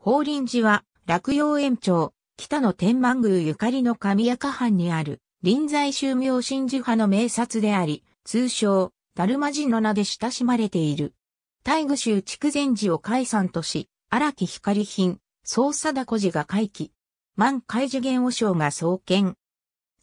法輪寺は、落葉園長、北野天満宮ゆかりの神谷藩にある、臨済宗明神寺派の名刹であり、通称、達磨寺の名で親しまれている。大愚州筑前寺を解散とし、荒木光品、宗貞子寺が回帰。満回寺元和尚が創建。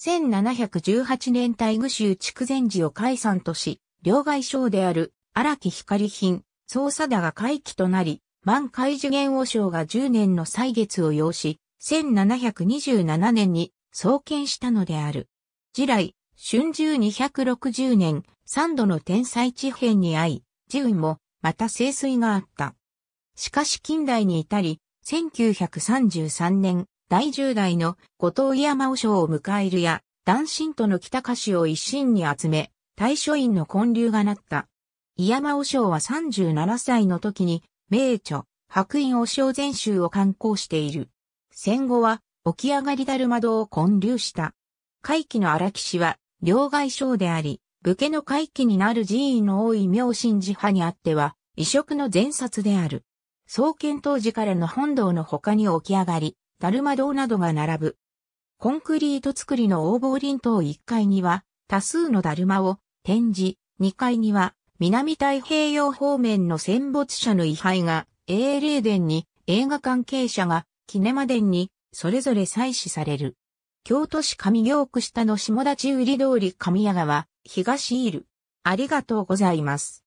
1718年大愚州筑前寺を解散とし、両外省である荒木光品、総貞が回帰となり、満開受験和尚が10年の歳月を要し、1727年に創建したのである。次来、春秋260年、三度の天災地変に遭い、寺雲もまた清水があった。しかし近代に至り、1933年、第10代の後藤山和尚を迎えるや、男神との北歌詞を一心に集め、大書院の建立がなった。井山和尚は37歳の時に名著、白隠和尚全集を刊行している。戦後は、起き上がりだるま堂を建立した。会期の荒木氏は、両外省であり、武家の会期になる寺院の多い明神寺派にあっては、異色の前殺である。創建当時からの本堂の他に起き上がり、だるま堂などが並ぶ。コンクリート作りの大坊林棟1階には、多数のだるまを、展示、2階には、南太平洋方面の戦没者の位牌が英霊殿に、映画関係者がキネマ殿に、それぞれ採取される。京都市上京区下の下立売通り上谷川、東入る。ありがとうございます。